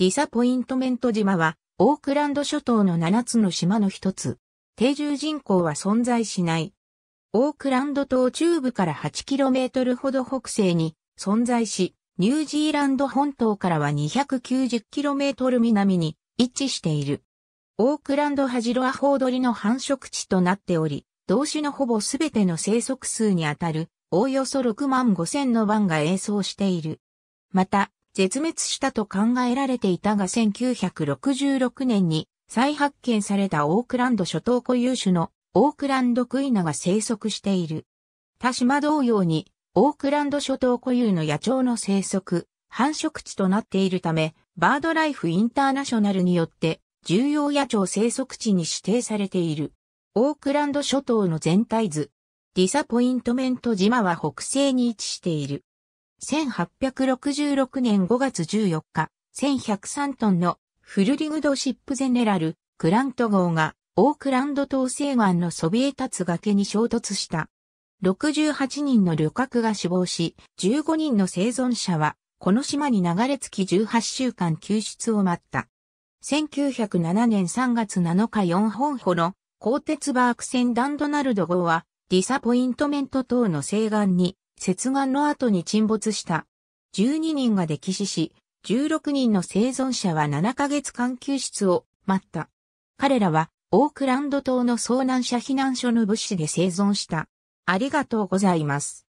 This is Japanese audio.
ディサポイントメント島は、オークランド諸島の7つの島の一つ。定住人口は存在しない。オークランド島中部から 8km ほど北西に存在し、ニュージーランド本島からは 290km 南に位置している。オークランドハジロアホウドリの繁殖地となっており、同種のほぼすべての生息数にあたる、おおよそ6万5千の番が営巣している。また、絶滅したと考えられていたが1966年に再発見されたオークランド諸島固有種のオークランドクイナが生息している。他島同様にオークランド諸島固有の野鳥の生息、繁殖地となっているため、バードライフインターナショナルによって重要野鳥生息地に指定されている。オークランド諸島の全体図。ディサポイントメント島は北西に位置している。1866年5月14日、1103トンのフルリグドシップゼネラル、クラント号が、オークランド島西岸のそびえ立つ崖に衝突した。68人の旅客が死亡し、15人の生存者は、この島に流れ着き18週間救出を待った。1907年3月7日4本歩の鋼鉄バーク船ダンドナルド号は、ディサポイントメント島の西岸に接岸の後に沈没した。12人が溺死し、16人の生存者は7ヶ月間救出を待った。彼らはオークランド島の遭難者避難所の物資で生存した。ありがとうございます。